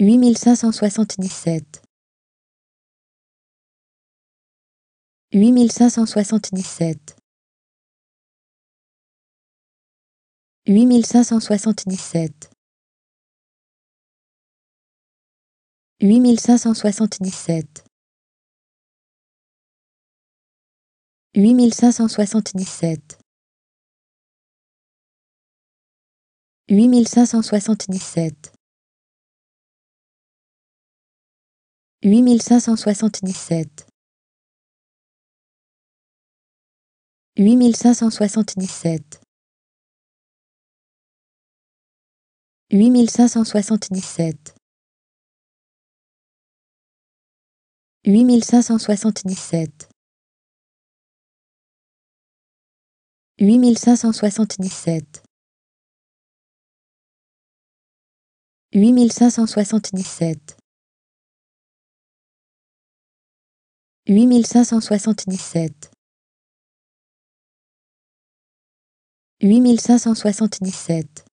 Huit mille cinq cent soixante dix-sept. Huit mille cinq cent soixante dix-sept. Huit mille cinq cent soixante dix-sept. Huit mille cinq cent soixante dix-sept. Huit mille cinq cent soixante dix-sept. Huit mille cinq cent soixante dix-sept. Huit mille cinq cent soixante dix-sept. Huit mille cinq cent soixante dix-sept. Huit mille cinq cent soixante dix-sept. Huit mille cinq cent soixante dix-sept. Huit mille cinq cent soixante-dix-sept. Huit mille cinq cent soixante-dix-sept.